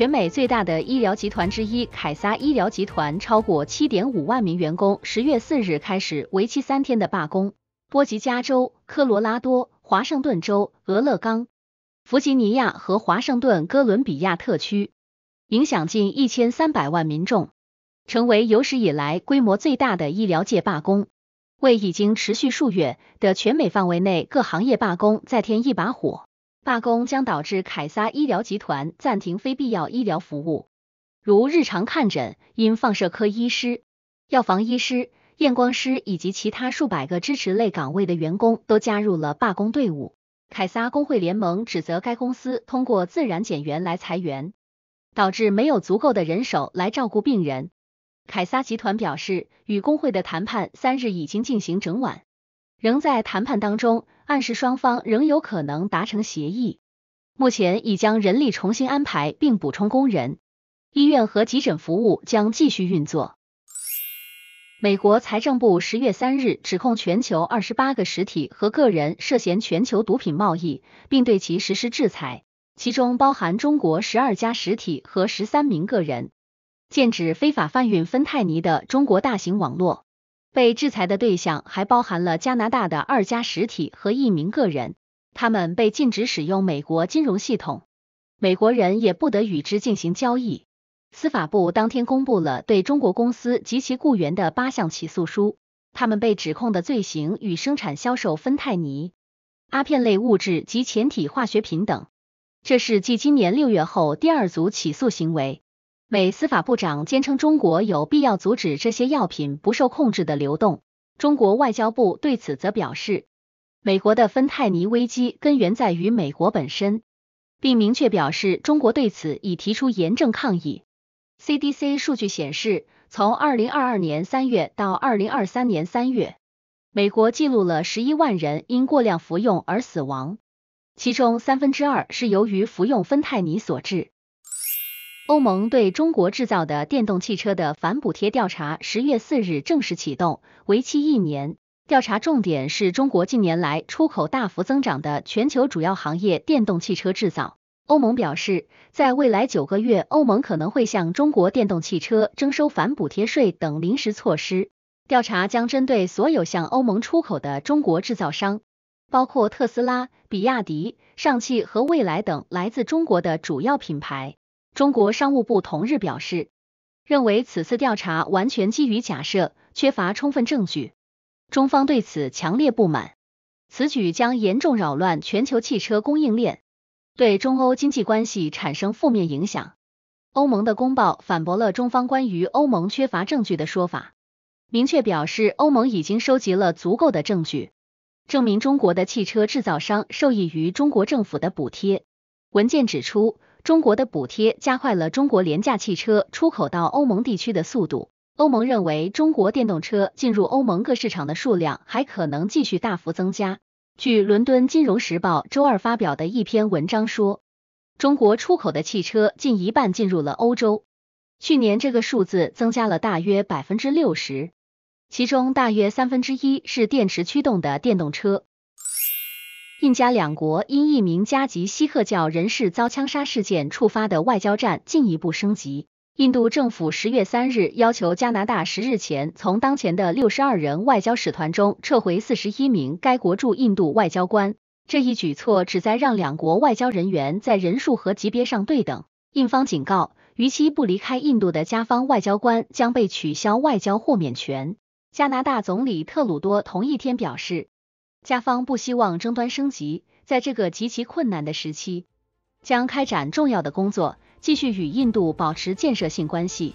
全美最大的医疗集团之一凯撒医疗集团超过7.5万名员工，十月四日开始为期三天的罢工，波及加州、科罗拉多、华盛顿州、俄勒冈、弗吉尼亚和华盛顿哥伦比亚特区，影响近1300万民众，成为有史以来规模最大的医疗界罢工，为已经持续数月的全美范围内各行业罢工再添一把火。罢工将导致凯撒医疗集团暂停非必要医疗服务，如日常看诊。因放射科医师、药房医师、验光师以及其他数百个支持类岗位的员工都加入了罢工队伍。凯撒工会联盟指责该公司通过自然减员来裁员，导致没有足够的人手来照顾病人。凯撒集团表示，与工会的谈判三日已经进行整晚。仍在谈判当中，暗示双方仍有可能达成协议。目前已将人力重新安排并补充工人，医院和急诊服务将继续运作。美国财政部十月三日指控全球二十八个实体和个人涉嫌全球毒品贸易，并对其实施制裁，其中包含中国十二家实体和十三名个人，剑指非法贩运芬太尼的中国大型网络。被制裁的对象还包含了加拿大的二家实体和一名个人，他们被禁止使用美国金融系统，美国人也不得与之进行交易。司法部当天公布了对中国公司及其雇员的八项起诉书，他们被指控的罪行与生产、销售芬太尼、阿片类物质及前体化学品等。这是继今年六月后第二组起诉行为。美司法部长坚称，中国有必要阻止这些药品不受控制的流动。中国外交部对此则表示，美国的芬太尼危机根源在于美国本身，并明确表示中国对此已提出严正抗议。CDC 数据显示，从2022年3月到2023年3月，美国记录了11万人因过量服用而死亡，其中三分之二是由于服用芬太尼所致。欧盟对中国制造的电动汽车的反补贴调查，十月四日正式启动，为期一年。调查重点是中国近年来出口大幅增长的全球主要行业电动汽车制造。欧盟表示，在未来九个月，欧盟可能会向中国电动汽车征收反补贴税等临时措施。调查将针对所有向欧盟出口的中国制造商，包括特斯拉、比亚迪、上汽和蔚来等来自中国的主要品牌。中国商务部同日表示，认为此次调查完全基于假设，缺乏充分证据。中方对此强烈不满，此举将严重扰乱全球汽车供应链，对中欧经济关系产生负面影响。欧盟的公报反驳了中方关于欧盟缺乏证据的说法，明确表示欧盟已经收集了足够的证据，证明中国的汽车制造商受益于中国政府的补贴。文件指出。中国的补贴加快了中国廉价汽车出口到欧盟地区的速度。欧盟认为，中国电动车进入欧盟各市场的数量还可能继续大幅增加。据《伦敦金融时报》周二发表的一篇文章说，中国出口的汽车近一半进入了欧洲，去年这个数字增加了大约百分之六十，其中大约三分之一是电池驱动的电动车。印加两国因一名加籍锡克教人士遭枪杀事件触发的外交战进一步升级。印度政府十月三日要求加拿大十日前从当前的六十二人外交使团中撤回四十一名该国驻印度外交官。这一举措旨在让两国外交人员在人数和级别上对等。印方警告，逾期不离开印度的加方外交官将被取消外交豁免权。加拿大总理特鲁多同一天表示。加方不希望争端升级，在这个极其困难的时期，将开展重要的工作，继续与印度保持建设性关系。